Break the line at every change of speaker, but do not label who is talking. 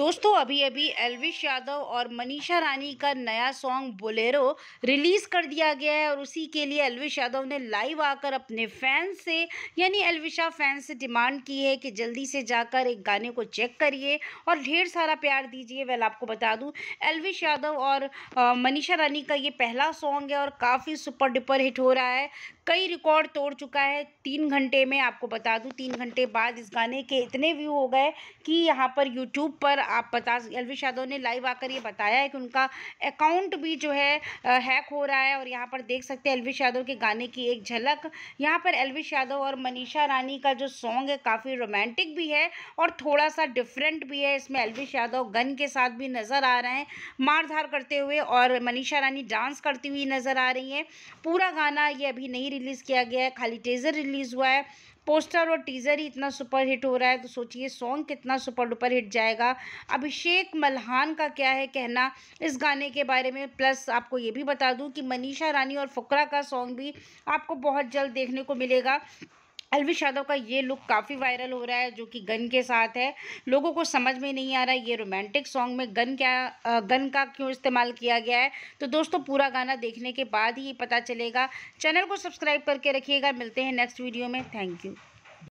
दोस्तों अभी अभी एलविश यादव और मनीषा रानी का नया सॉन्ग बोलेरो रिलीज़ कर दिया गया है और उसी के लिए एलविश यादव ने लाइव आकर अपने फैंस से यानी एलविशा फैंस से डिमांड की है कि जल्दी से जाकर एक गाने को चेक करिए और ढेर सारा प्यार दीजिए वेल आपको बता दूँ एलविश यादव और मनीषा रानी का ये पहला सॉन्ग है और काफ़ी सुपर डुपर हिट हो रहा है कई रिकॉर्ड तोड़ चुका है तीन घंटे में आपको बता दूँ तीन घंटे बाद इस गाने के इतने व्यू हो गए कि यहाँ पर यूट्यूब पर आप बता एलविश यादव ने लाइव आकर ये बताया है कि उनका अकाउंट भी जो है हैक हो रहा है और यहाँ पर देख सकते हैं एलविश यादव के गाने की एक झलक यहाँ पर एलविश यादव और मनीषा रानी का जो सॉन्ग है काफ़ी रोमांटिक भी है और थोड़ा सा डिफरेंट भी है इसमें एलविश यादव गन के साथ भी नज़र आ रहे हैं मारधार करते हुए और मनीषा रानी डांस करती हुई नज़र आ रही है पूरा गाना ये अभी नहीं रिलीज़ किया गया है खाली टेज़र रिलीज़ हुआ है पोस्टर और टीज़र ही इतना सुपर हिट हो रहा है तो सोचिए सॉन्ग कितना सुपर डुपर हिट जाएगा अभिषेक मल्हान का क्या है कहना इस गाने के बारे में प्लस आपको ये भी बता दूँ कि मनीषा रानी और फकरा का सॉन्ग भी आपको बहुत जल्द देखने को मिलेगा अलविश यादव का ये लुक काफ़ी वायरल हो रहा है जो कि गन के साथ है लोगों को समझ में नहीं आ रहा है ये रोमांटिक सॉन्ग में गन क्या गन का क्यों इस्तेमाल किया गया है तो दोस्तों पूरा गाना देखने के बाद ही पता चलेगा चैनल को सब्सक्राइब करके रखिएगा मिलते हैं नेक्स्ट वीडियो में थैंक यू